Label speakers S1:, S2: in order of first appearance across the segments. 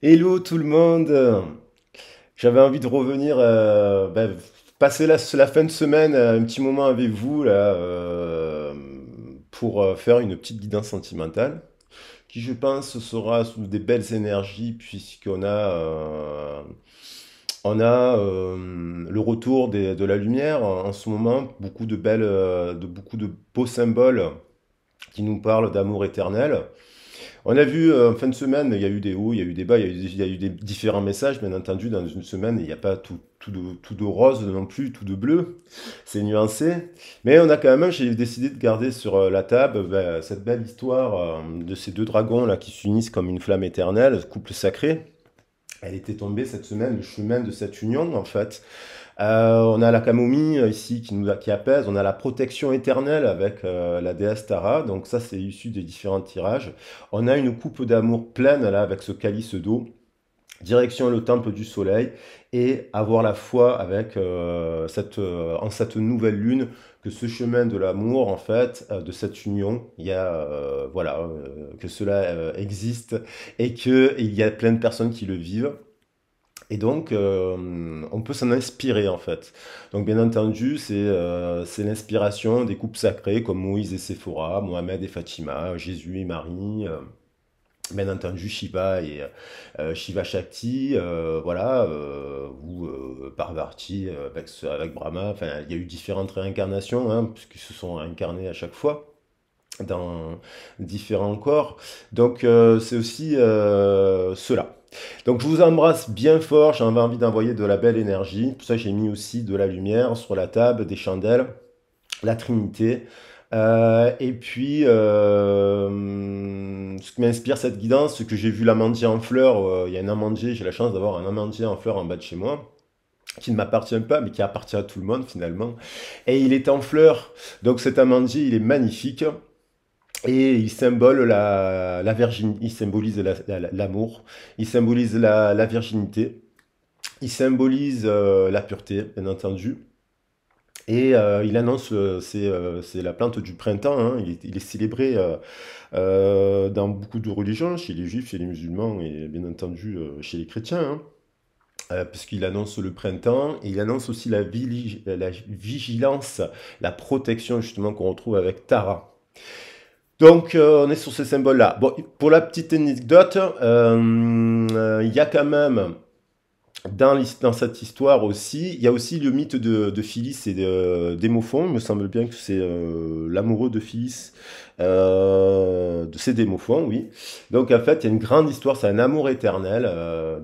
S1: Hello tout le monde J'avais envie de revenir, euh, ben, passer la, fin de semaine, euh, un petit moment avec vous, là, euh, pour faire une petite guidance sentimentale, qui je pense sera sous des belles énergies, puisqu'on a, on a le retour de la lumière en ce moment, beaucoup de beaucoup de beaux symboles qui nous parlent d'amour éternel. On a vu euh, en fin de semaine, il y a eu des hauts, il y a eu des bas, il y a eu, des, différents messages, bien entendu, dans une semaine, il n'y a pas tout, tout, de, rose non plus, tout de bleu, c'est nuancé. Mais on a quand même, j'ai décidé de garder sur euh, la table euh, ben, cette belle histoire de ces deux dragons là qui s'unissent comme une flamme éternelle, couple sacré. Elle était tombée cette semaine, le chemin de cette union en fait. Euh, on a la camomille euh, ici qui, nous qui apaise. On a la protection éternelle avec euh, la déesse Tara. Donc ça, c'est issu des différents tirages. On a une coupe d'amour pleine là avec ce calice d'eau. Direction le temple du soleil et avoir la foi avec cette, en cette nouvelle lune que ce chemin de l'amour en fait de cette union il y a voilà que cela existe et que il y a plein de personnes qui le vivent et donc, euh, on peut s'en inspirer en fait. Donc, bien entendu, euh, c'est l'inspiration des couples sacrés comme Moïse et Séphora, Mohamed et Fatima, Jésus et Marie. Euh, bien entendu, Shiva et Shiva Shakti, voilà, ou Parvati avec, Brahma. Enfin, il y a eu différentes réincarnations, hein, puisqu'ils se sont incarnés à chaque fois dans différents corps. Donc, c'est aussi cela. Donc je vous embrasse bien fort, j'ai envie d'envoyer de la belle énergie. Pour ça j'ai mis aussi de la lumière sur la table, des chandelles, la Trinité. Euh, et puis, euh, ce qui m'inspire cette guidance, c'est que j'ai vu l'amandier en fleurs. Euh, il y a un amandier, j'ai la chance d'avoir un amandier en fleurs en bas de chez moi qui ne m'appartient pas, mais qui appartient à tout le monde finalement. Et il est en fleurs. Donc cet amandier, il est magnifique et il symbole la, la il symbolise l'amour, il symbolise la, virginité, il symbolise euh, la pureté, bien entendu. Et euh, il annonce, euh, c'est la plante du printemps, hein. il, est, célébré dans beaucoup de religions, chez les juifs, chez les musulmans et bien entendu chez les chrétiens. Hein. puisqu'il annonce le printemps, et il annonce aussi la vigilance, la protection justement qu'on retrouve avec Tara. Donc, euh, on est sur ces symboles-là. Bon, pour la petite anecdote, euh, il y a quand même, dans, dans, cette histoire aussi, il y a aussi le mythe de, de Phyllis et d'Hémophon. Il me semble bien que c'est euh, l'amoureux de Phyllis, de ces Démophons, oui. Donc, en fait, il y a une grande histoire, c'est un amour éternel,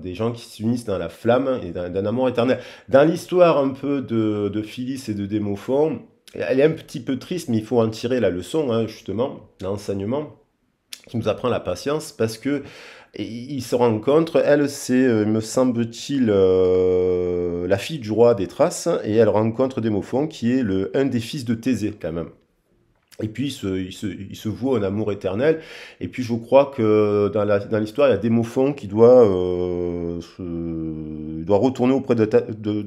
S1: des gens qui s'unissent dans la flamme et d'un amour éternel. Dans l'histoire un peu de, de Phyllis et de Démophon, elle est un petit peu triste, mais il faut en tirer la leçon, hein, justement, l'enseignement qui nous apprend la patience parce que il se rencontre, elle c'est, euh, me semble-t-il, euh, la fille du roi des Thraces, et elle rencontre Démophon qui est le, un des fils de Thésée quand même. Et puis il se, voit se, un amour éternel. Et puis je crois que dans, dans l'histoire, il y a Démophon qui doit, euh, doit retourner auprès de, de,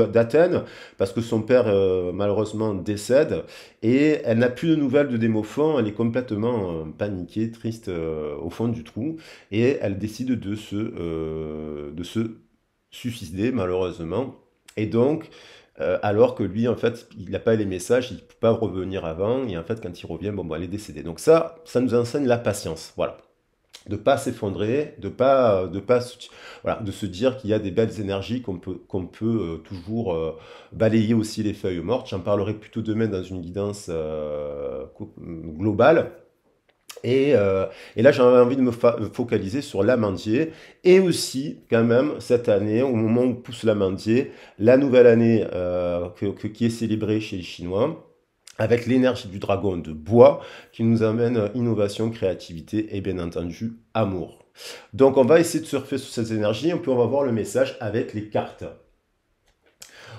S1: d'Athènes, parce que son père euh, malheureusement décède, et elle n'a plus de nouvelles de Démophon, elle est complètement euh, paniquée, triste euh, au fond du trou, et elle décide de se, de se suicider malheureusement. Et donc, alors que lui, en fait, il n'a pas les messages, il ne peut pas revenir avant, et en fait, quand il revient, bon, bah, elle est décédée. Donc ça, ça nous enseigne la patience, voilà de pas s'effondrer, de pas de pas de se dire qu'il y a des belles énergies qu'on peut qu'on peut euh, toujours euh, balayer aussi les feuilles mortes. J'en parlerai plutôt demain dans une guidance euh, globale. Et, là, j'avais envie de me focaliser sur l'amandier et aussi, quand même, cette année, au moment où pousse l'amandier, la nouvelle année qui est célébrée chez les Chinois, avec l'énergie du dragon de bois qui nous amène euh, innovation, créativité et bien entendu amour. Donc on va essayer de surfer sur ces énergie et puis on va voir le message avec les cartes.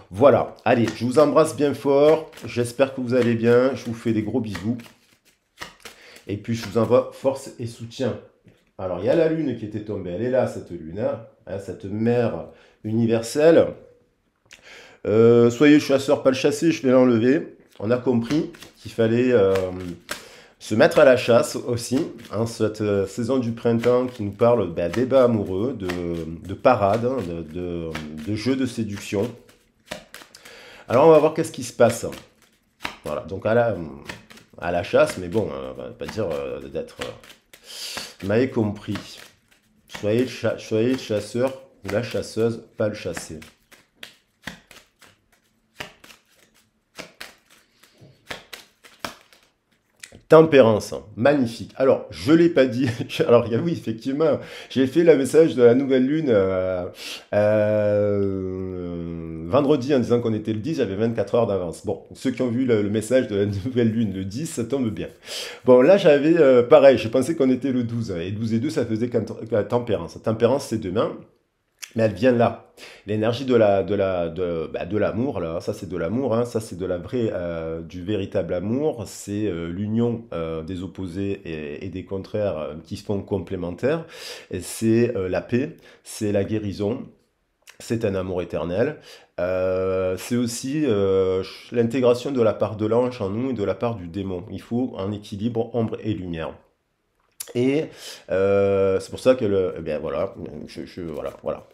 S1: Voilà, allez, je vous embrasse bien fort, j'espère que vous allez bien, je vous fais des gros bisous. Et puis je vous envoie force et soutien. Alors il y a la lune qui était tombée, elle est là cette lune, hein, hein, cette mère universelle. Euh, soyez chasseur, pas le chassé, je vais l'enlever on a compris qu'il fallait euh, se mettre à la chasse aussi, hein, cette euh, saison du printemps qui nous parle d'un bah, débat amoureux, de, parade, hein, de, jeux de de séduction. Alors on va voir qu'est-ce qui se passe. Voilà, donc à la, à la chasse, mais bon, euh, on va pas dire d'être... vous m'avez compris. Soyez le, soyez chasseur la chasseuse, pas le chassé. Tempérance, magnifique. Alors, je l'ai pas dit. Alors, oui, effectivement, j'ai fait le message de la nouvelle lune euh, euh, vendredi en disant qu'on était le 10, j'avais 24 heures d'avance. Bon, ceux qui ont vu le, message de la nouvelle lune le 10, ça tombe bien. Bon, là, j'avais euh, pareil, je pensais qu'on était le 12, et 12 et 2, ça faisait tempérance. Tempérance, c'est demain. Mais elle vient là. L'énergie de bah, de l'amour hein, ça c'est de l'amour, hein, ça c'est de la vraie euh, du véritable amour. C'est euh, l'union euh, des opposés et, des contraires qui se font complémentaires. Et c'est la paix, c'est la guérison, c'est un amour éternel. c'est aussi l'intégration de la part de l'ange en nous et de la part du démon. Il faut un équilibre ombre et lumière. Et euh, c'est pour ça que le, eh bien voilà, je, voilà, voilà.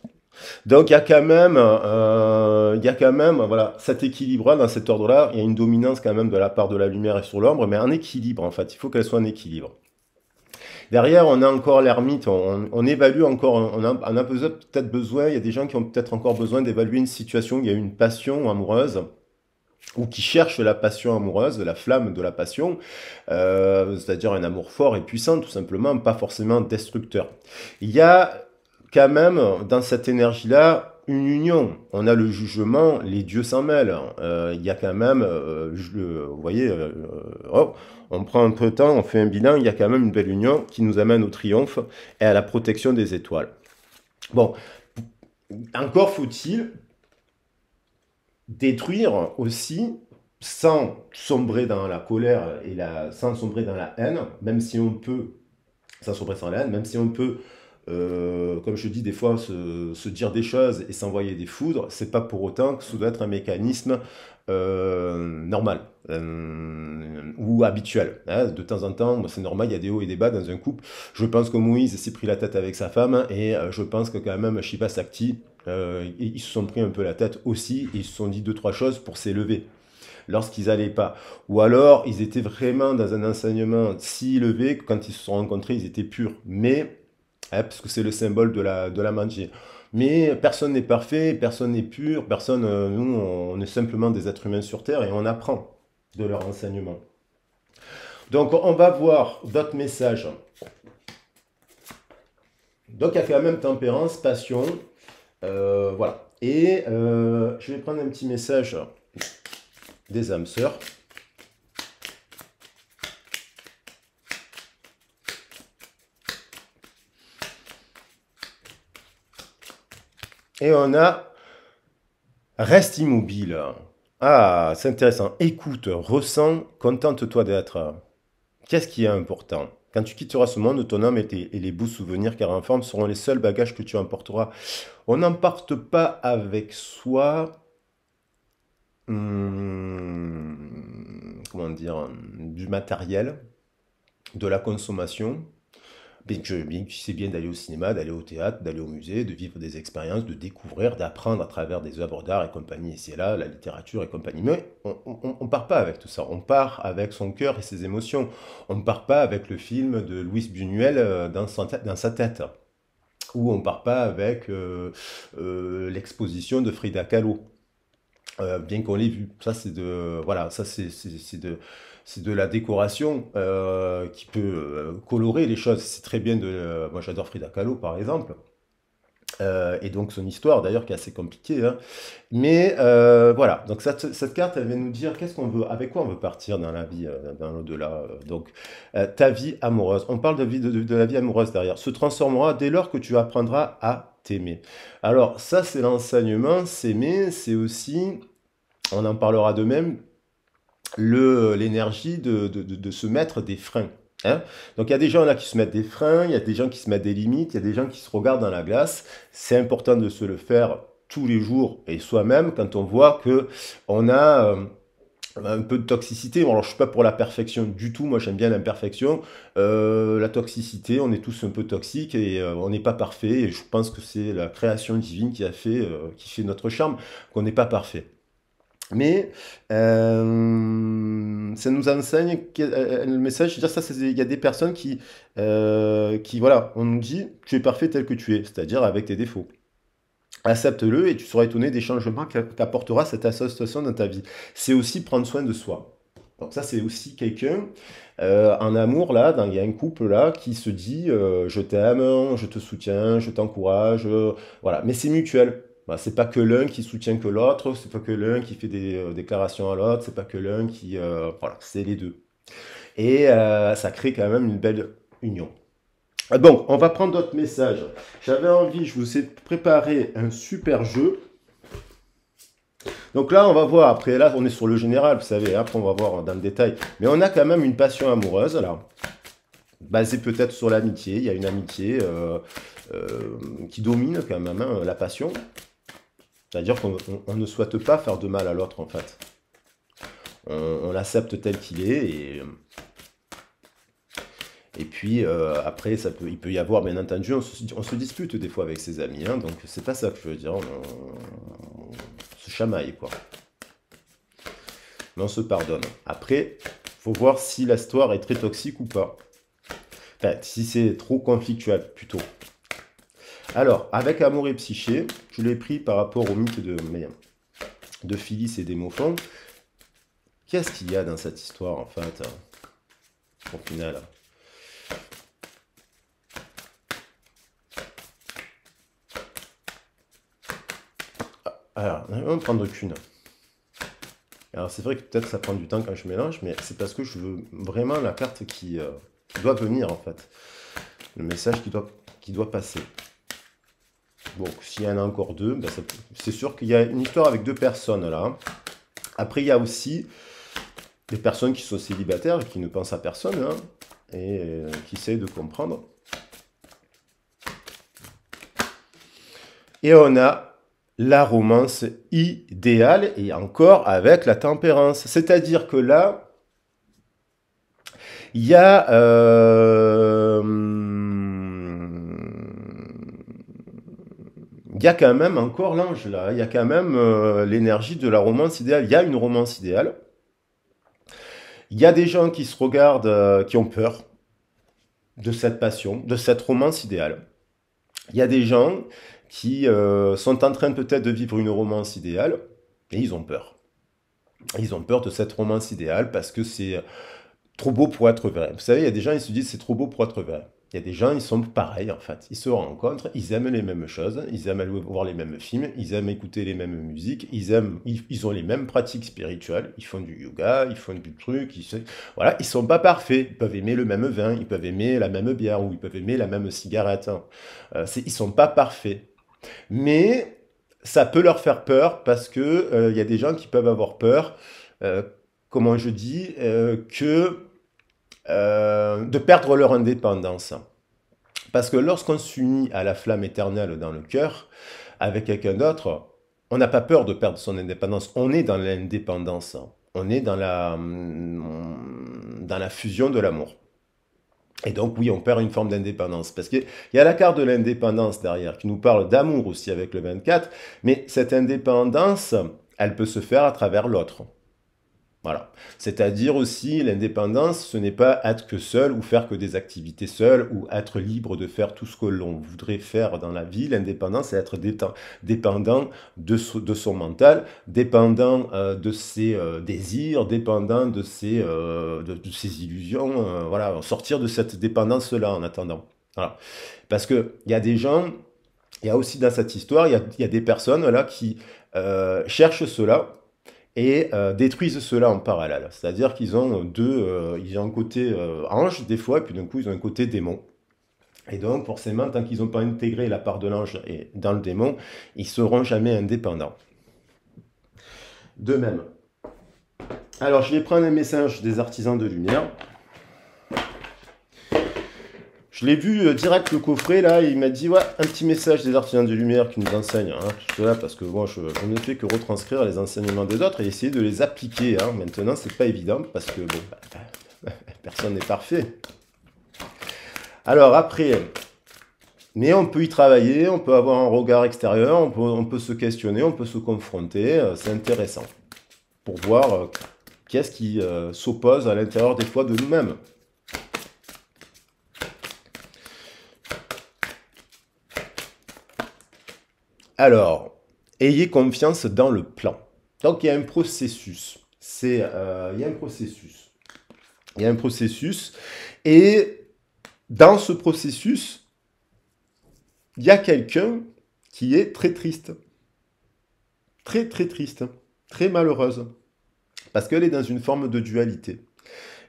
S1: Donc il y a quand même, euh, il y a quand même, voilà, cet équilibre là dans cet ordre-là. Il y a une dominance quand même de la part de la lumière et sur l'ombre, mais un équilibre en fait. Il faut qu'elle soit en équilibre. Derrière, on a encore l'ermite, on, évalue encore, on a, on a peut-être besoin, il y a des gens qui ont peut-être encore besoin d'évaluer une situation, il y a une passion amoureuse, ou qui cherchent la passion amoureuse, la flamme de la passion, euh, c'est-à-dire un amour fort et puissant, tout simplement, pas forcément destructeur. Il y a quand même dans cette énergie-là une union. On a le jugement, les dieux s'en mêlent. Euh, il y a quand même, euh, vous voyez, oh, on prend un peu de temps, on fait un bilan, il y a quand même une belle union qui nous amène au triomphe et à la protection des étoiles. Bon, encore faut-il détruire aussi sans sombrer dans la colère et la, sans sombrer dans la haine, même si on peut, sans sombrer dans la haine, même si on peut, euh, comme je dis des fois, se, dire des choses et s'envoyer des foudres, c'est pas pour autant que ça doit être un mécanisme euh, normal euh, ou habituel. Hein. De temps en temps, c'est normal, il y a des hauts et des bas dans un couple. Je pense que Moïse s'est pris la tête avec sa femme et je pense que quand même Shiva Sakti euh, ils se sont pris un peu la tête aussi, et ils se sont dit deux, trois choses pour s'élever lorsqu'ils n'allaient pas. Ou alors, ils étaient vraiment dans un enseignement si élevé que quand ils se sont rencontrés, ils étaient purs. Mais, hein, parce que c'est le symbole de la, de la Mais personne n'est parfait, personne n'est pur, personne, euh, nous, on est simplement des êtres humains sur Terre et on apprend de leur enseignement. Donc, on va voir d'autres messages. Donc, il y a quand même tempérance, passion, euh, voilà. Et euh, je vais prendre un petit message des âmes sœurs. Et on a reste immobile. Ah, c'est intéressant. Écoute, ressens, contente-toi d'être. Qu'est-ce qui est important quand tu quitteras ce monde, ton âme et, les beaux souvenirs qu'elle renferme seront les seuls bagages que tu emporteras. On n'emporte pas avec soi, hmm, comment dire, du matériel, de la consommation, c'est bien d'aller au cinéma, d'aller au théâtre, d'aller au musée, de vivre des expériences, de découvrir, d'apprendre à travers des œuvres d'art et compagnie et c'est là, la littérature et compagnie. Mais on ne part pas avec tout ça. On part avec son cœur et ses émotions. On ne part pas avec le film de Louis Bunuel euh, dans, dans sa tête Ou on ne part pas avec euh, euh, l'exposition de Frida Kahlo, bien qu'on l'ait vue. Ça, c'est de, voilà, ça, c'est de, c'est de la décoration euh, qui peut euh, colorer les choses. C'est très bien de. Euh, moi, j'adore Frida Kahlo, par exemple. et donc son histoire d'ailleurs qui est assez compliquée. Hein. Mais voilà, donc cette, carte, elle vient nous dire qu'est-ce qu'on veut, avec quoi on veut partir dans la vie, dans l'au-delà. donc ta vie amoureuse, on parle de, de, de, la vie amoureuse derrière, se transformera dès lors que tu apprendras à t'aimer. Alors ça c'est l'enseignement, s'aimer, c'est aussi, on en parlera de même, l'énergie de, de, de, se mettre des freins. Hein. Donc il y a des gens là qui se mettent des freins, il y a des gens qui se mettent des limites, il y a des gens qui se regardent dans la glace. C'est important de se le faire tous les jours et soi-même quand on voit que on a euh, un peu de toxicité. alors, je suis pas pour la perfection du tout. Moi, j'aime bien l'imperfection. Euh, la toxicité, on est tous un peu toxiques et euh, on n'est pas parfait. Et je pense que c'est la création divine qui a fait, qui fait notre charme, qu'on n'est pas parfait. Mais euh, ça nous enseigne euh, le message. Dire ça, il y a des personnes qui, euh, qui, voilà, on nous dit tu es parfait tel que tu es, c'est-à-dire avec tes défauts. Accepte-le et tu seras étonné des changements qu'apportera cette association dans ta vie. C'est aussi prendre soin de soi. Donc ça, c'est aussi quelqu'un, euh, un amour là, il y a un couple là qui se dit je t'aime, je te soutiens, je t'encourage, voilà. Mais c'est mutuel. Bah, c'est pas que l'un qui soutient que l'autre, c'est pas que l'un qui fait des euh, déclarations à l'autre, c'est pas que l'un qui. Euh, voilà, c'est les deux. Et euh, ça crée quand même une belle union. Bon, on va prendre d'autres messages. J'avais envie, je vous ai préparé un super jeu. Donc là, on va voir, après là, on est sur le général, vous savez, hein, après on va voir dans le détail. Mais on a quand même une passion amoureuse, là, basée peut-être sur l'amitié. Il y a une amitié qui domine quand même hein, la passion. C'est-à-dire qu'on ne souhaite pas faire de mal à l'autre, en fait. On, l'accepte tel qu'il est et. Et puis euh, après, ça peut, il peut y avoir, bien entendu, on se, dispute des fois avec ses amis, hein, donc c'est pas ça que je veux dire, on, on, se chamaille quoi. Mais on se pardonne. Après, faut voir si l'histoire est très toxique ou pas. Enfin, si c'est trop conflictuel plutôt. Alors, avec Amour et Psyché, je l'ai pris par rapport au mythe de, de Phyllis et d'Hémophon. Qu'est-ce qu'il y a dans cette histoire, en fait, hein, au final ah, Alors, on va prendre qu'une. Alors, c'est vrai que peut-être ça prend du temps quand je mélange, mais c'est parce que je veux vraiment la carte qui, euh, doit venir, en fait. Le message qui doit passer. Bon, s'il y en a encore deux, ben, c'est sûr qu'il y a une histoire avec deux personnes là. Hein. Après, il y a aussi des personnes qui sont célibataires, qui ne pensent à personne, hein, et euh, qui essayent de comprendre. Et on a la romance idéale, et encore avec la tempérance. C'est-à-dire que là, il y a... Euh, il y a quand même encore l'ange là, il y a quand même euh, l'énergie de la romance idéale, il y a une romance idéale. Il y a des gens qui se regardent, euh, qui ont peur de cette passion, de cette romance idéale. Il y a des gens qui euh, sont en train peut-être de vivre une romance idéale et ils ont peur. Ils ont peur de cette romance idéale parce que c'est trop beau pour être vrai. Vous savez, il y a des gens qui se disent c'est trop beau pour être vrai. Il y a des gens, ils sont pareils en fait. Ils se rencontrent, ils aiment les mêmes choses, ils aiment aller voir les mêmes films, ils aiment écouter les mêmes musiques, ils aiment, ils, ont les mêmes pratiques spirituelles. Ils font du yoga, ils font du truc, ils voilà, ils sont pas parfaits. Ils peuvent aimer le même vin, ils peuvent aimer la même bière ou ils peuvent aimer la même cigarette. Hein. Euh, ils sont pas parfaits, mais ça peut leur faire peur parce que euh, il y a des gens qui peuvent avoir peur. Euh, comment je dis euh, que euh, de perdre leur indépendance. Parce que lorsqu'on s'unit à la flamme éternelle dans le cœur, avec quelqu'un d'autre, on n'a pas peur de perdre son indépendance. On est dans l'indépendance. On est dans la, hum, dans la fusion de l'amour. Et donc oui, on perd une forme d'indépendance. Parce qu'il y a la carte de l'indépendance derrière, qui nous parle d'amour aussi avec le 24. Mais cette indépendance, elle peut se faire à travers l'autre. C'est-à-dire aussi, l'indépendance, ce n'est pas être que seul ou faire que des activités seules ou être libre de faire tout ce que l'on voudrait faire dans la vie. L'indépendance, c'est être dépendant de, son mental, dépendant euh, de ses euh, désirs, dépendant de ses, euh, illusions. voilà, sortir de cette dépendance-là en attendant. Parce qu'il y a des gens, il y a aussi dans cette histoire, il y, a, des personnes là qui cherchent cela et euh, détruisent cela en parallèle. C'est-à-dire qu'ils ont deux, euh, ils ont un côté euh, ange des fois, et puis d'un coup ils ont un côté démon. Et donc forcément, tant qu'ils n'ont pas intégré la part de l'ange et dans le démon, ils seront jamais indépendants. De même. Alors je vais prendre un message des artisans de lumière. Je l'ai vu euh, direct le coffret là, il m'a dit ouais, un petit message des artisans de lumière qui nous enseignent hein, cela parce que moi je, ne fais que retranscrire les enseignements des autres et essayer de les appliquer. Maintenant, hein. Maintenant c'est pas évident parce que personne n'est parfait. Alors après, mais on peut y travailler, on peut avoir un regard extérieur, on peut, se questionner, on peut se confronter, euh, c'est intéressant pour voir euh, qu'est-ce qui s'oppose à l'intérieur des fois de nous-mêmes. Alors, ayez confiance dans le plan. Donc, il y a un processus. C'est, euh, il y a un processus. Il y a un processus. Et dans ce processus, il y a quelqu'un qui est très triste. Très, très triste. Très malheureuse. Parce qu'elle est dans une forme de dualité.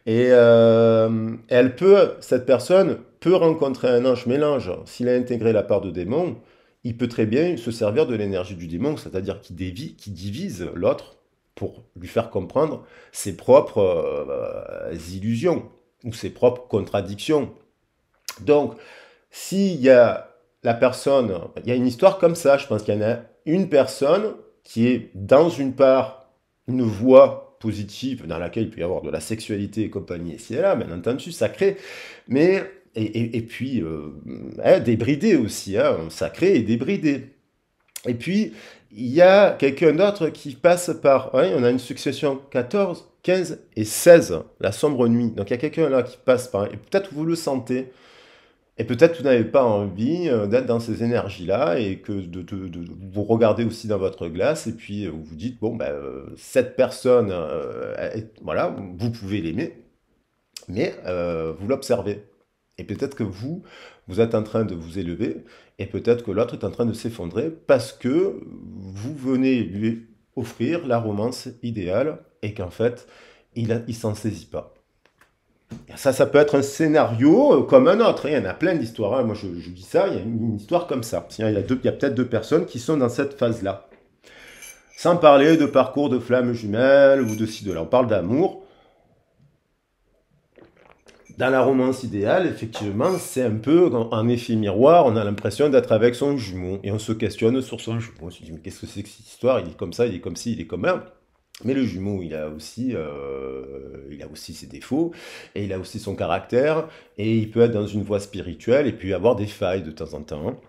S1: Et euh, elle peut, cette personne peut rencontrer un ange mélange s'il a intégré la part de démon il peut très bien se servir de l'énergie du démon, c'est-à-dire qui, divise l'autre pour lui faire comprendre ses propres euh, illusions ou ses propres contradictions. Donc, s'il y a la personne, il y a une histoire comme ça, je pense qu'il y en a une personne qui est dans une part, une voie positive dans laquelle il peut y avoir de la sexualité et compagnie, et si elle là, bien entendu, sacré, mais et, puis euh, hein, débridé aussi, hein, sacré et débridé. Et puis, il y a quelqu'un d'autre qui passe par, on hein, a une succession 14, 15 et 16, la sombre nuit. Donc il y a quelqu'un là qui passe par, et peut-être vous le sentez, et peut-être vous n'avez pas envie euh, d'être dans ces énergies-là, et que de, vous regardez aussi dans votre glace, et puis vous euh, vous dites, bon, ben, cette personne, voilà, vous pouvez l'aimer, mais vous l'observez. Et peut-être que vous, vous êtes en train de vous élever, et peut-être que l'autre est en train de s'effondrer parce que vous venez lui offrir la romance idéale et qu'en fait, il, ne s'en saisit pas. Ça, ça peut être un scénario euh, comme un autre. Hein. Il y en a plein d'histoires. Hein. Moi, je, je, dis ça, il y a une, histoire comme ça. Il y a, a peut-être deux personnes qui sont dans cette phase-là. Sans parler de parcours de flammes jumelles ou de ci, de là. On parle d'amour. Dans la romance idéale, effectivement, c'est un peu un effet miroir, on a l'impression d'être avec son jumeau et on se questionne sur son jumeau. On se dit, mais qu'est-ce que c'est que cette histoire Il est comme ça, il est comme ci, il est comme là. Mais le jumeau, il a aussi, euh, il a aussi ses défauts et il a aussi son caractère et il peut être dans une voie spirituelle et puis avoir des failles de temps en temps.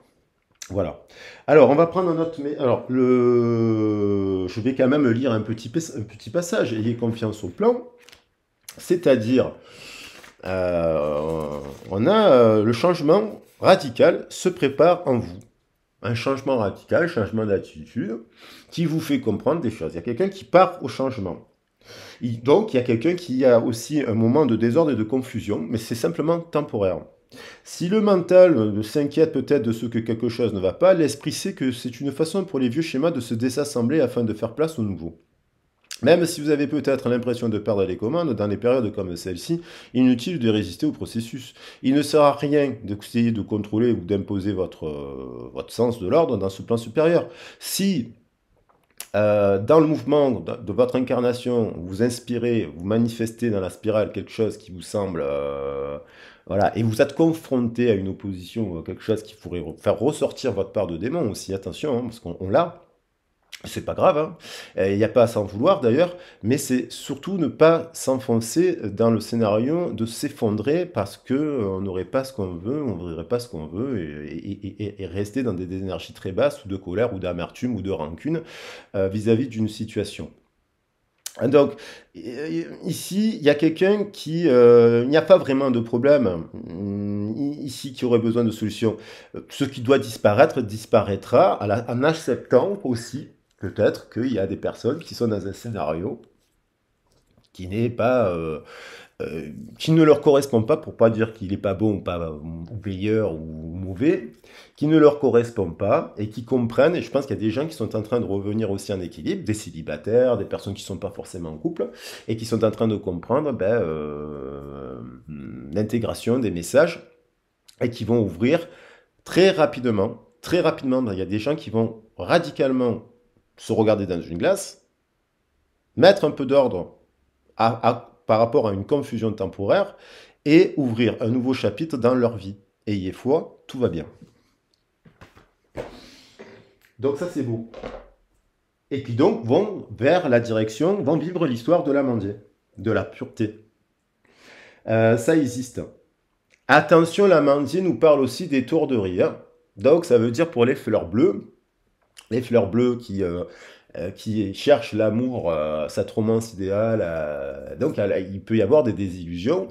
S1: Voilà. Alors, on va prendre Mais Alors, le... je vais quand même lire un petit, un petit passage. Ayez confiance au plan, c'est-à-dire euh, on a euh, le changement radical se prépare en vous. Un changement radical, changement d'attitude, qui vous fait comprendre des choses. Il y a quelqu'un qui part au changement. donc, il y a quelqu'un qui a aussi un moment de désordre et de confusion, mais c'est simplement temporaire. Si le mental euh, s'inquiète peut-être de ce que quelque chose ne va pas, l'esprit sait que c'est une façon pour les vieux schémas de se désassembler afin de faire place au nouveau. Même si vous avez peut-être l'impression de perdre les commandes, dans des périodes comme celle-ci, inutile de résister au processus. Il ne sert à rien d'essayer de contrôler ou d'imposer votre, euh, votre sens de l'ordre dans ce plan supérieur. Si euh, dans le mouvement de votre incarnation, vous inspirez, vous manifestez dans la spirale quelque chose qui vous semble... Euh, voilà, et vous êtes confronté à une opposition, quelque chose qui pourrait faire ressortir votre part de démon aussi, attention, hein, parce qu'on l'a, c'est pas grave, hein. euh, il n'y a pas à s'en vouloir d'ailleurs, mais c'est surtout ne pas s'enfoncer dans le scénario de s'effondrer parce qu'on euh, n'aurait pas ce qu'on veut, on ne voudrait pas ce qu'on veut et, rester dans des, énergies très basses ou de colère ou d'amertume ou de rancune euh, vis-à-vis d'une situation. Donc, ici, il y a quelqu'un qui... il n'y a pas vraiment de problème mmh, ici qui aurait besoin de solution Ce qui doit disparaître disparaîtra en acceptant aussi Peut-être qu'il y a des personnes qui sont dans un scénario qui n'est pas euh, euh, qui ne leur correspond pas pour ne pas dire qu'il n'est pas bon ou pas meilleur ou mauvais qui ne leur correspond pas et qui comprennent et je pense qu'il y a des gens qui sont en train de revenir aussi en équilibre des célibataires des personnes qui ne sont pas forcément en couple et qui sont en train de comprendre ben, euh, l'intégration des messages et qui vont ouvrir très rapidement très rapidement il y a des gens qui vont radicalement se regarder dans une glace, mettre un peu d'ordre par rapport à une confusion temporaire et ouvrir un nouveau chapitre dans leur vie. Ayez foi, tout va bien. Donc ça c'est beau. Et puis donc vont vers la direction, vont vivre l'histoire de l'amandier, de la pureté. Euh, ça existe. Attention, l'amandier nous parle aussi des de rire. Hein. Donc ça veut dire pour les fleurs bleues, les fleurs bleues qui, euh, euh, qui cherchent l'amour, euh, sa cette romance idéale. donc il peut y avoir des désillusions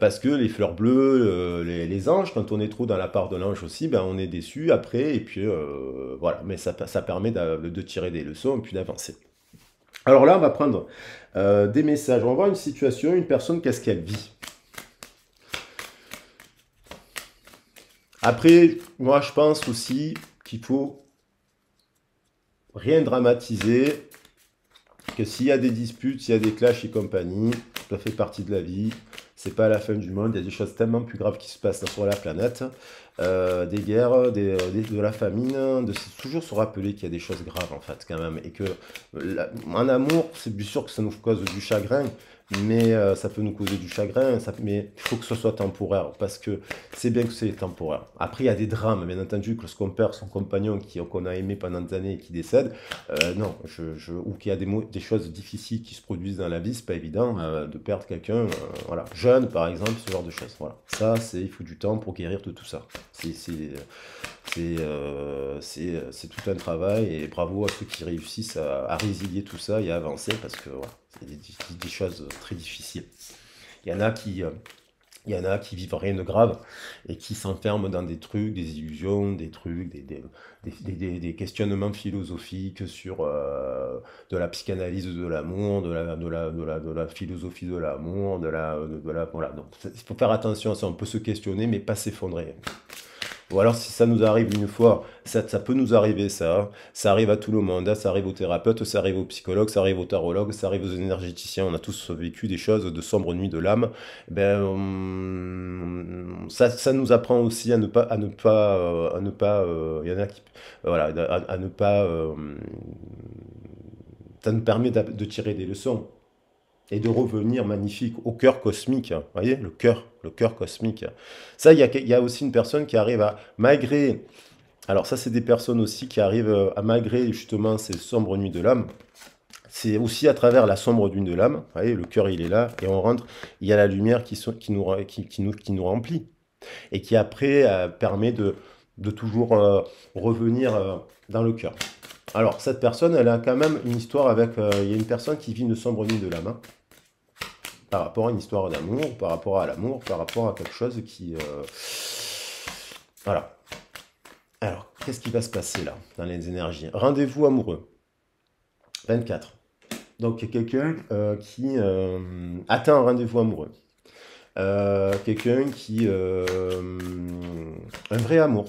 S1: parce que les fleurs bleues, les, anges, quand on est trop dans la part de l'ange aussi, ben, on est déçu après. Et puis voilà, mais ça, ça permet de, de, tirer des leçons et puis d'avancer. Alors là, on va prendre des messages. On va voir une situation, une personne, qu'est-ce qu'elle vit. Après, moi, je pense aussi qu'il faut rien dramatiser, que s'il y a des disputes, s'il y a des clashs et compagnie, ça fait partie de la vie. C'est pas la fin du monde, il y a des choses tellement plus graves qui se passent sur la planète. Euh, des guerres, de la famine, de toujours se rappeler qu'il y a des choses graves en fait quand même. Et que en amour, c'est bien sûr que ça nous cause du chagrin, mais euh, ça peut nous causer du chagrin, ça, mais il faut que ce soit temporaire, parce que c'est bien que c'est temporaire. Après, il y a des drames, bien entendu, que lorsqu'on perd son compagnon qu'on a aimé pendant des années et qui décède, euh, non, je, ou qu'il y a des, des, choses difficiles qui se produisent dans la vie, c'est pas évident euh, de perdre quelqu'un, voilà, jeune par exemple, ce genre de choses. Voilà. Ça, c'est il faut du temps pour guérir de tout ça. C'est tout un travail et bravo à ceux qui réussissent à, résilier tout ça et à avancer, parce que voilà des, choses très difficiles. Il y en a qui, euh, il y en a qui vivent rien de grave et qui s'enferment dans des trucs, des illusions, des trucs, des, des, des, questionnements philosophiques sur euh, de la psychanalyse de l'amour, de la, de, la, de, la, philosophie de l'amour, de la, Voilà, donc il faut faire attention à ça, on peut se questionner mais pas s'effondrer. Ou alors si ça nous arrive une fois, ça, peut nous arriver ça, hein. ça arrive à tout le monde, hein. ça arrive aux thérapeutes, ça arrive aux psychologues, ça arrive aux tarologues, ça arrive aux énergéticiens, on a tous vécu des choses de sombre nuit de l'âme, ben, ça, nous apprend aussi à ne pas, à ne pas, euh, à ne pas, euh, il y en a qui, voilà, à, ne pas, euh, ça nous permet de tirer des leçons et de revenir magnifique au cœur cosmique. Hein. Vous voyez, le cœur, le cœur cosmique. Ça, il y a, aussi une personne qui arrive à, malgré, alors ça c'est des personnes aussi qui arrivent euh, à, malgré justement ces sombres nuits de l'âme, c'est aussi à travers la sombre nuit de l'âme, vous voyez, le cœur il est là, et on rentre, il y a la lumière qui, qui, nous, qui, nous, qui nous remplit, et qui après euh, permet de, de toujours euh, revenir dans le cœur. Alors, cette personne, elle a quand même une histoire avec... Euh, il y a une personne qui vit une sombre nuit de la main. par rapport à une histoire d'amour, par rapport à l'amour, par rapport à quelque chose qui... Euh, voilà. Alors, qu'est-ce qui va se passer là, dans les énergies Rendez-vous amoureux. 24. Donc, quelqu'un euh, qui atteint un rendez-vous amoureux. quelqu'un qui... un vrai amour.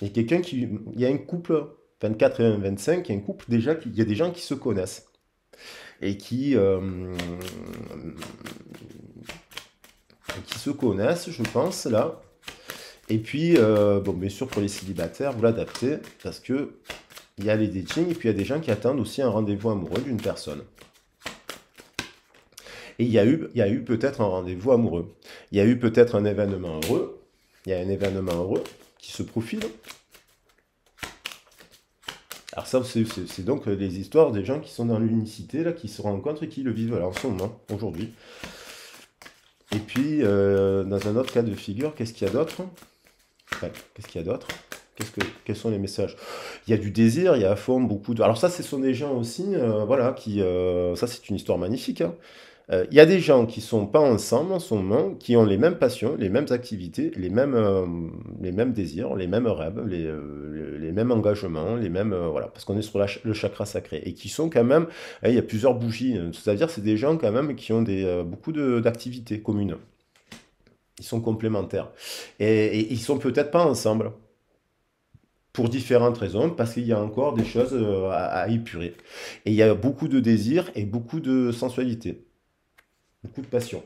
S1: Et quelqu'un qui... Il y a un couple 24 et 25, il y a un couple déjà, il y a des gens qui se connaissent et qui, euh, qui se connaissent, je pense, là. Et puis, euh, bon, bien sûr, pour les célibataires, vous l'adaptez parce que il y a les dating et puis il y a des gens qui attendent aussi un rendez-vous amoureux d'une personne. Et il y a eu, il y a eu peut-être un rendez-vous amoureux. Il y a eu peut-être un événement heureux. Il y a un événement heureux qui se profile. Alors ça, c'est donc euh, des histoires des gens qui sont dans l'unicité, là, qui se rencontrent et qui le vivent en ce moment, aujourd'hui. Et puis, euh, dans un autre cas de figure, qu'est-ce qu'il y a d'autre Qu'est-ce qu'il y a d'autre Quels sont les messages Il y a du désir, il y a à fond beaucoup de... Alors ça, ce sont des gens aussi, euh, voilà, qui... ça, c'est une histoire magnifique. Hein. Euh, il y a des gens qui ne sont pas ensemble en ce moment, qui ont les mêmes passions, les mêmes activités, les mêmes, euh, les mêmes désirs, les mêmes rêves, les, euh, mêmes engagements, les mêmes. voilà, parce qu'on est sur le chakra sacré. Et qui sont quand même. Hein, il y a plusieurs bougies. Hein. C'est-à-dire, c'est des gens quand même qui ont des, beaucoup d'activités communes. Ils sont complémentaires. Et, ils sont peut-être pas ensemble pour différentes raisons, parce qu'il y a encore des choses à épurer. Et il y a beaucoup de désirs et beaucoup de sensualité beaucoup de passion.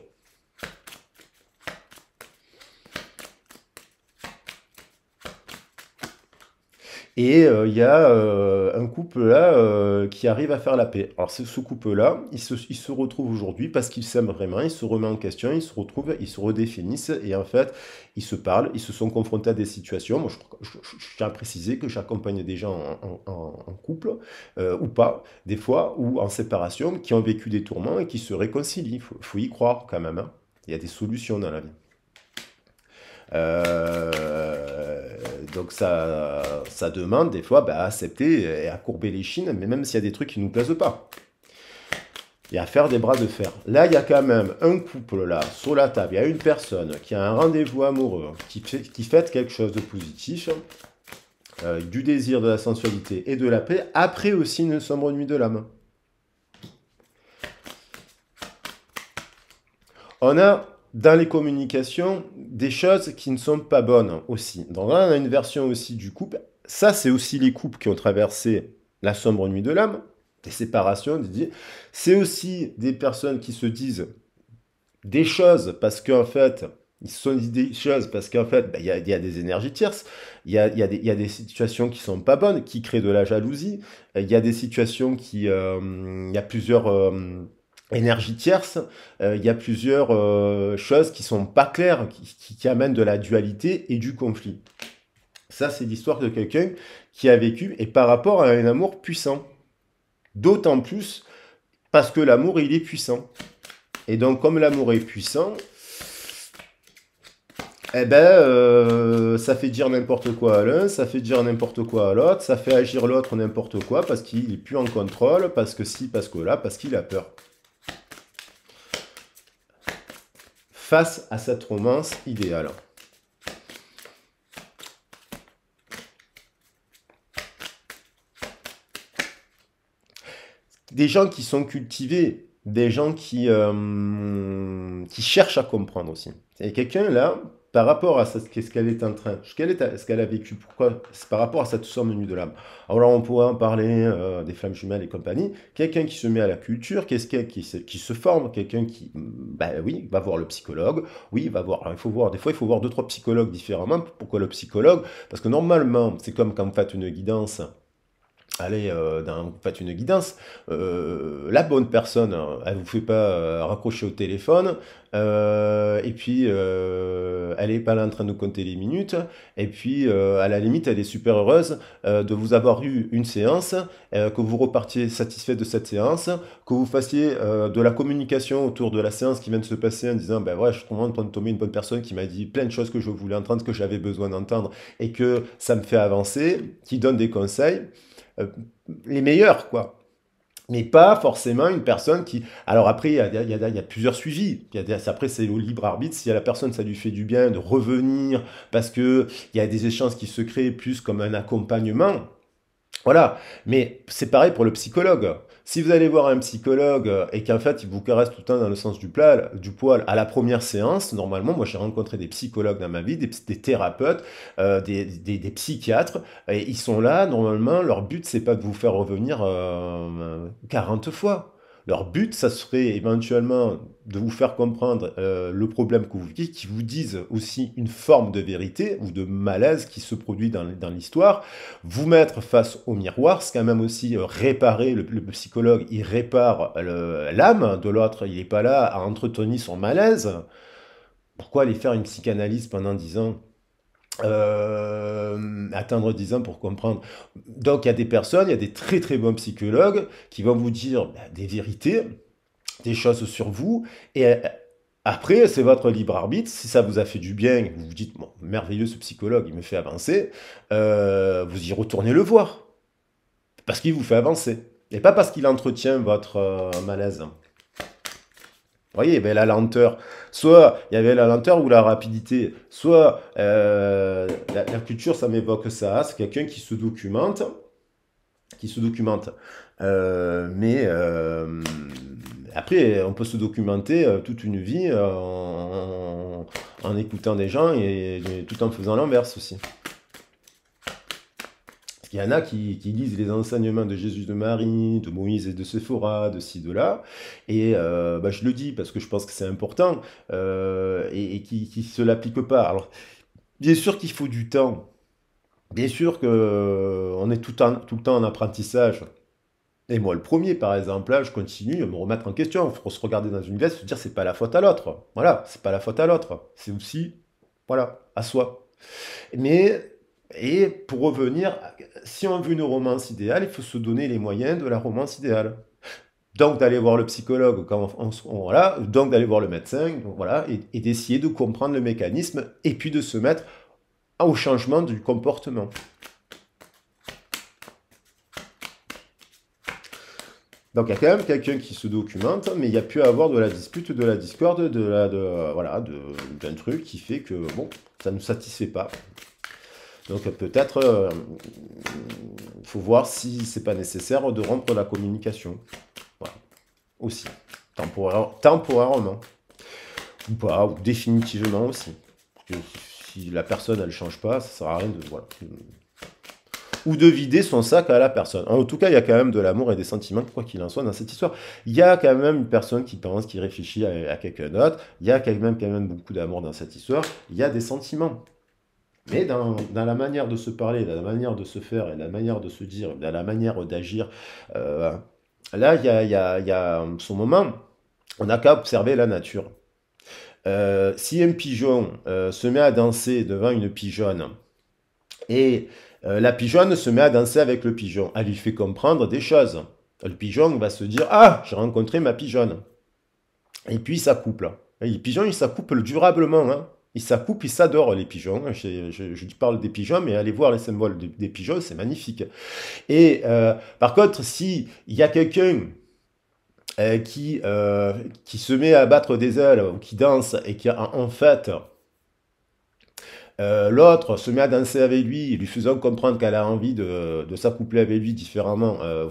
S1: Et euh, il y a euh, un couple là euh, qui arrive à faire la paix. Alors ce, couple là, il se, retrouve aujourd'hui parce qu'il s'aime vraiment, il se remet en question, il se retrouvent, ils se redéfinissent et en fait ils se parlent, ils se sont confrontés à des situations. Moi, je, tiens à préciser que j'accompagne des gens en, couple ou pas, des fois, ou en séparation, qui ont vécu des tourments et qui se réconcilient. Il faut, y croire quand même. Hein. Il y a des solutions dans la vie. Donc ça, ça demande des fois bah, à accepter et à courber les chines, même s'il y a des trucs qui ne nous plaisent pas. Et à faire des bras de fer. Là, il y a quand même un couple là, sur la table, il y a une personne qui a un rendez-vous amoureux, qui, qui fête quelque chose de positif, euh, du désir, de la sensualité et de la paix, après aussi une sombre nuit de l'âme. On a dans les communications des choses qui ne sont pas bonnes aussi. Donc là, on a une version aussi du couple. Ça, c'est aussi les couples qui ont traversé la sombre nuit de l'âme, des séparations, c'est aussi des personnes qui se disent des choses parce qu'en fait, ils se sont dit des choses parce qu'en fait, bah, il y, a, des énergies tierces, il y a, y a, des situations qui sont pas bonnes, qui créent de la jalousie, il y a des situations qui... Euh, il y a plusieurs... Euh, énergie tierce, euh, il y a plusieurs euh, choses qui sont pas claires, qui, amènent de la dualité et du conflit. Ça, c'est l'histoire de quelqu'un qui a vécu et par rapport à un amour puissant. D'autant plus parce que l'amour, il est puissant. Et donc, comme l'amour est puissant, eh ben, euh, ça fait dire n'importe quoi à l'un, ça fait dire n'importe quoi à l'autre, ça fait agir l'autre n'importe quoi parce qu'il n'est plus en contrôle, parce que si, parce que là, parce qu'il a peur. face à cette romance idéale. Des gens qui sont cultivés des gens qui, euh, qui cherchent à comprendre aussi. Et quelqu'un là, par rapport à ce qu'elle est en train, ce qu'elle est, ce qu'elle a vécu, pourquoi, par rapport à cette somme menu de l'âme. Alors là, on pourrait en parler euh, des flammes jumelles et compagnie. Quelqu'un qui se met à la culture, qui, qui, se, qui se forme, quelqu'un qui, ben oui, va voir le psychologue. Oui, va voir. Alors, hein, il faut voir. Des fois, il faut voir deux trois psychologues différemment. Pourquoi le psychologue Parce que normalement, c'est comme quand vous faites une guidance allez, euh, d'un, faites une guidance, euh, la bonne personne, hein, elle ne vous fait pas euh, raccrocher au téléphone, euh, et puis euh, elle n'est pas là en train de compter les minutes, et puis à la limite, elle est super heureuse de vous avoir eu une séance, que vous repartiez satisfait de cette séance, que vous fassiez de la communication autour de la séance qui vient de se passer en disant, ben ouais, je suis en train de tomber une bonne personne qui m'a dit plein de choses que je voulais entendre, que j'avais besoin d'entendre, et que ça me fait avancer, qui donne des conseils. Euh, les meilleurs, quoi mais pas forcément une personne qui... Alors après, il y a, plusieurs suivis. après, c'est au libre arbitre. Si à la personne, ça lui fait du bien de revenir parce qu'il y a des échanges qui se créent plus comme un accompagnement. Voilà. Mais c'est pareil pour le psychologue. Si vous allez voir un psychologue euh, et qu'en fait il vous caresse tout le temps dans le sens du, du poil à la première séance, normalement, moi j'ai rencontré des psychologues dans ma vie, des, thérapeutes, euh, des, psychiatres, et ils sont là, normalement, leur but c'est pas de vous faire revenir euh, 40 euh, fois. Leur but, ça serait éventuellement de vous faire comprendre euh, le problème que vous vivez, qui vous disent aussi une forme de vérité ou de malaise qui se produit dans, l'histoire, vous mettre face au miroir, c'est quand même aussi euh, réparer, le, le psychologue, il répare l'âme hein, de l'autre, il n'est pas là à entretenir son malaise. Pourquoi aller faire une psychanalyse pendant 10 ans euh, attendre 10 ans pour comprendre. Donc il y a des personnes, il y a des très très bons psychologues qui vont vous dire bah, des vérités, des choses sur vous, et euh, après, c'est votre libre arbitre. Si ça vous a fait du bien, vous vous dites, merveilleux ce psychologue, il me fait avancer, euh, vous y retournez le voir. Parce qu'il vous fait avancer. Et pas parce qu'il entretient votre malaise. Vous voyez, ben, la lenteur. Soit il y avait la lenteur ou la rapidité. Soit euh, la, culture, ça m'évoque ça. C'est quelqu'un qui se documente. Qui se documente. Euh, mais euh, après, on peut se documenter toute une vie en, écoutant des gens et, et tout en faisant l'inverse aussi. Il y en a qui, qui, lisent les enseignements de Jésus, de Marie, de Moïse et de Séphora, de ci, de là. Et euh, bah, je le dis parce que je pense que c'est important euh, et, et, qui ne se l'appliquent pas. Alors, bien sûr qu'il faut du temps. Bien sûr qu'on euh, est tout, en, tout le temps en apprentissage. Et moi, le premier, par exemple, là, je continue à me remettre en question. Il faut se regarder dans une glace et se dire, c'est pas la faute à l'autre. Voilà, c'est pas la faute à l'autre. C'est aussi, voilà, à soi. Mais et pour revenir, si on veut une romance idéale, il faut se donner les moyens de la romance idéale. Donc d'aller voir le psychologue, donc d'aller voir le médecin, voilà, et, d'essayer de comprendre le mécanisme, et puis de se mettre au changement du comportement. Donc il y a quand même quelqu'un qui se documente, mais il y a pu avoir de la dispute, de la discorde, de la, voilà, d'un truc qui fait que bon, ça ne nous satisfait pas. Donc peut-être, euh, faut voir si c'est pas nécessaire de rompre la communication. Aussi. temporairement. Ou pas, ou définitivement aussi. que si la personne, elle change pas, ça sert à rien de... Voilà. Ou de vider son sac à la personne. En tout cas, il y a quand même de l'amour et des sentiments, quoi qu'il en soit, dans cette histoire. Il y a quand même une personne qui pense, qui réfléchit à, à quelqu'un d'autre. Il y a quand même, quand même beaucoup d'amour dans cette histoire. Il y a des sentiments. Mais dans, la manière de se parler, dans la manière de se faire, et la manière de se dire, dans la manière d'agir, euh, hein, là, il y a, son moment, on n'a qu'à observer la nature. Euh, si un pigeon euh, se met à danser devant une pigeonne, et la pigeonne se met à danser avec le pigeon, elle lui fait comprendre des choses. Le pigeon va se dire, ah, j'ai rencontré ma pigeonne. Et puis, ça s'accouple. Et le pigeon, il s'accouple durablement. Hein. Ils s'adore ils s'adorent les pigeons. Hein, je, parle des pigeons, mais allez voir les symboles des pigeons, c'est magnifique. Et euh, par contre, s'il y a quelqu'un euh, qui, euh, qui se met à battre des ailes ou qui danse et qui a en fait euh, l'autre se met à danser avec lui, lui faisant comprendre qu'elle a envie de, de s'accoupler avec lui différemment, euh,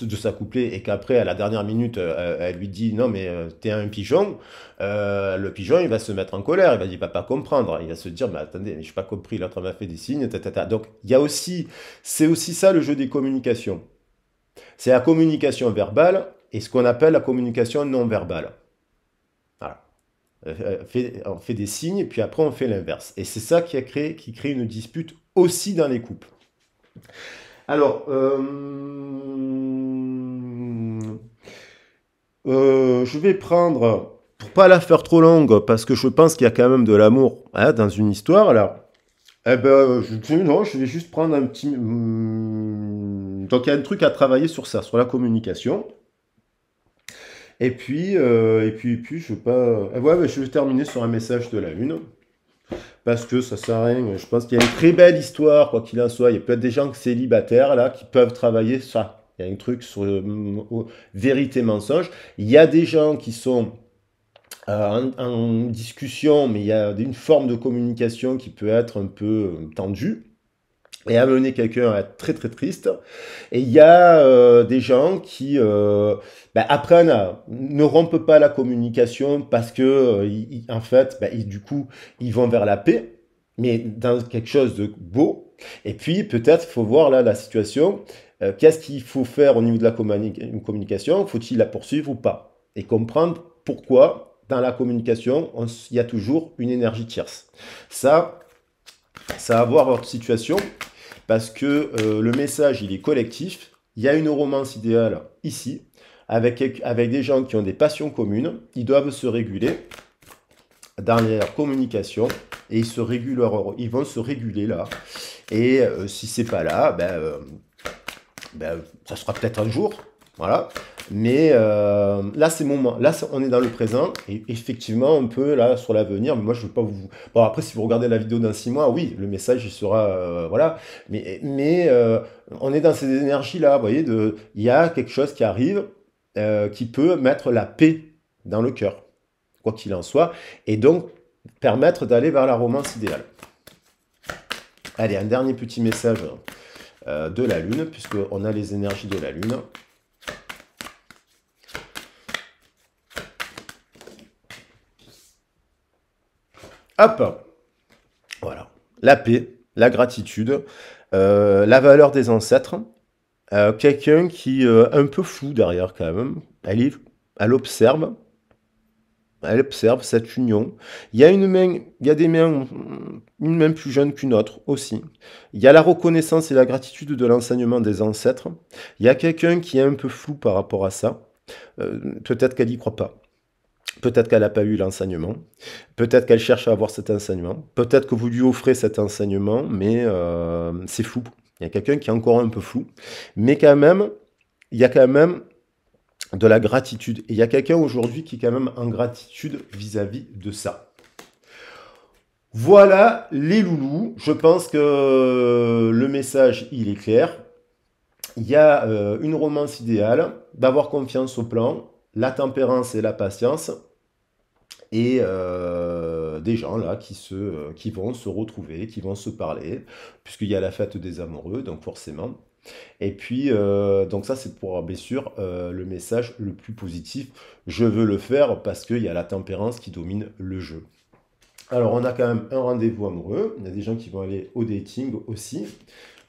S1: de, s'accoupler, et qu'après, à la dernière minute, euh, euh, elle lui dit non, mais t'es un pigeon. le pigeon, il va se mettre en colère, il va, il va pas comprendre, il va se dire, mais attendez, mais j'ai pas compris, l'autre m'a fait des signes, ta. Donc, il y a aussi, c'est aussi ça le jeu des communications. C'est la communication verbale et ce qu'on appelle la communication non verbale. Euh, euh, fait, on fait des signes, puis après on fait l'inverse. Et c'est ça qui, a créé, qui crée une dispute aussi dans les couples. Alors, euh, je vais prendre, pour pas la faire trop longue, parce que je pense qu'il y a quand même de l'amour hein, dans une histoire. Alors, eh ben, je, non, je vais juste prendre un petit. Hmm, donc, il y a un truc à travailler sur ça, sur la communication. Et puis, euh, et puis, puis, je vais pas. Euh, je vais terminer sur un message de la lune. Parce que ça sert à rien. Je pense qu'il y a une très belle histoire, quoi qu'il en soit. Il y a peut-être des gens célibataires, là, qui peuvent travailler ça. Il y a un truc sur euh, vérité, mensonge. Il y a des gens qui sont en, discussion, mais il y a une forme de communication qui peut être un peu tendue et amener quelqu'un à être très très triste. Et il y a euh, des gens qui euh, bah, apprennent à ne rompent pas la communication parce que euh, en fait, bah, du coup, ils vont vers la paix, mais dans quelque chose de beau. Et puis peut-être faut voir là la situation. Qu'est-ce qu'il faut faire au niveau de la communication Faut-il la poursuivre ou pas Et comprendre pourquoi dans la communication il y a toujours une énergie tierce. Ça, ça va voir votre situation parce que euh, le message, il est collectif. Il y a une romance idéale ici, avec, des gens qui ont des passions communes. Ils doivent se réguler Dernière communication et ils, se régulent ils vont se réguler là. Et euh, si si n'est pas là, ben, euh, ben, ça sera peut-être un jour, voilà. Mais euh, là, c'est moment. Là, on est dans le présent. Et effectivement, un peu là sur l'avenir. Mais moi, je ne veux pas vous. Bon, après, si vous regardez la vidéo dans six mois, oui, le message il sera euh, voilà. Mais euh, on est dans ces énergies là. Vous voyez, il y a quelque chose qui arrive qui peut mettre la paix dans le cœur, quoi qu'il en soit, et donc permettre d'aller vers la romance idéale. Allez, un dernier petit message de la Lune, puisqu'on a les énergies de la Lune. Hop Voilà. La paix, la gratitude, euh, la valeur des ancêtres. Euh, quelqu'un qui est euh, un peu fou derrière quand même. Elle, elle observe. Elle observe cette union. Il y a une main, il y a des mains, mm, une main plus jeune qu'une autre aussi. Il y a la reconnaissance et la gratitude de l'enseignement des ancêtres. Il y a quelqu'un qui est un peu flou par rapport à ça. Peut-être qu'elle n'y croit pas. Peut-être qu'elle n'a pas eu l'enseignement. Peut-être qu'elle cherche à avoir cet enseignement. Peut-être que vous lui offrez cet enseignement, mais euh, c'est flou. Il y a quelqu'un qui est encore un peu flou. Mais quand même, il y a quand même de la gratitude. Et il y a quelqu'un aujourd'hui qui est quand même en gratitude vis-à-vis -vis de ça. Voilà les loulous. Je pense que le message, il est clair. Il y a euh, une romance idéale, d'avoir confiance au plan, la tempérance et la patience, et euh, des gens là qui, se, qui vont se retrouver, qui vont se parler, puisqu'il y a la fête des amoureux, donc forcément. Et puis, euh, donc ça c'est pour bien sûr euh, le message le plus positif. Je veux le faire parce qu'il y a la tempérance qui domine le jeu. Alors on a quand même un rendez-vous amoureux, il y a des gens qui vont aller au dating aussi.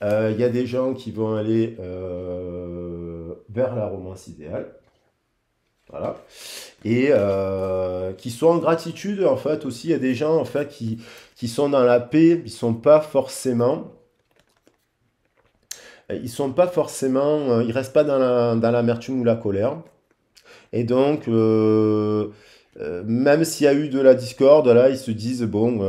S1: Il y a des gens qui vont aller vers la romance idéale. Voilà. Et euh, qui sont en gratitude, en fait, aussi, il y a des gens, en fait, qui, sont dans la paix, ils sont pas forcément... Euh, ils sont pas forcément... Euh, ils restent pas dans l'amertume ou la colère. Et donc... même s'il y a eu de la discorde, là, ils se disent, bon,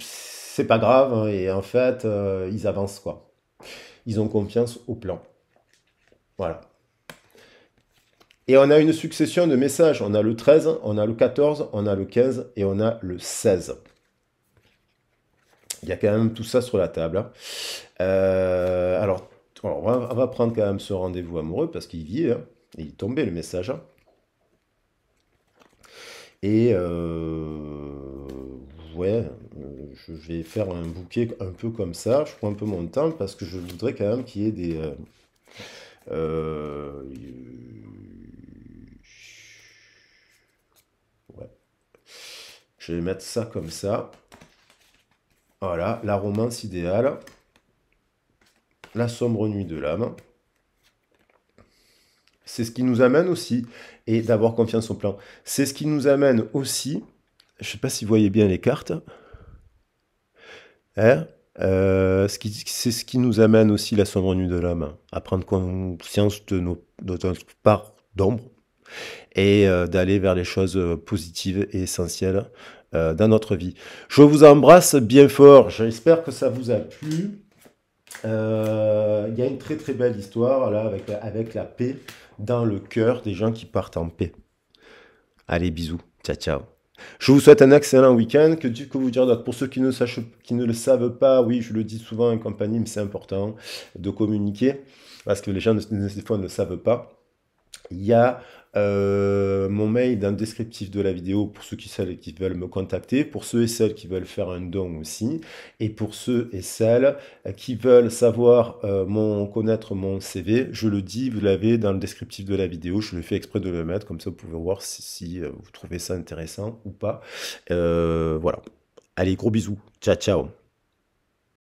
S1: c'est pas grave, hein. et en fait, ils avancent, quoi. Ils ont confiance au plan. Voilà. Et on a une succession de messages. On a le 13, on a le 14, on a le 15 et on a le 16. Il y a quand même tout ça sur la table. Hein. Euh, alors, on, va, prendre quand même ce rendez-vous amoureux parce qu'il y hein. il tombait le message. Hein. Et euh, ouais, je vais faire un bouquet un peu comme ça. Je prends un peu mon temps parce que je voudrais quand même qu'il y ait des... Euh, euh, je vais mettre ça comme ça. Voilà, la romance idéale. La sombre nuit de l'âme. C'est ce qui nous amène aussi, et d'avoir confiance au plan, c'est ce qui nous amène aussi, je ne sais pas si vous voyez bien les cartes, hein, euh, c'est ce, qui nous amène aussi la sombre nuit de l'âme, à prendre conscience de, nos, de notre part d'ombre et euh, d'aller vers les choses positives et essentielles euh, dans notre vie. Je vous embrasse bien fort, j'espère que ça vous a plu. Il y a une très très belle histoire là avec avec la paix dans le cœur des gens qui partent en paix. Allez bisous, ciao ciao. Je vous souhaite un excellent week-end. Que, que vous dire d'autre Pour ceux qui ne, qui ne le savent pas, oui, je le dis souvent en compagnie, mais c'est important de communiquer parce que les gens, des fois, ne savent pas. Il y a euh, mon mail dans le descriptif de la vidéo pour ceux qui, celles qui veulent me contacter, pour ceux et celles qui veulent faire un don aussi, et pour ceux et celles euh, qui veulent savoir euh, mon, connaître mon CV, je le dis, vous l'avez dans le descriptif de la vidéo, je le fais exprès de le mettre, comme ça vous pouvez voir si, vous trouvez ça intéressant ou pas. voilà. Allez, gros bisous. Ciao, ciao.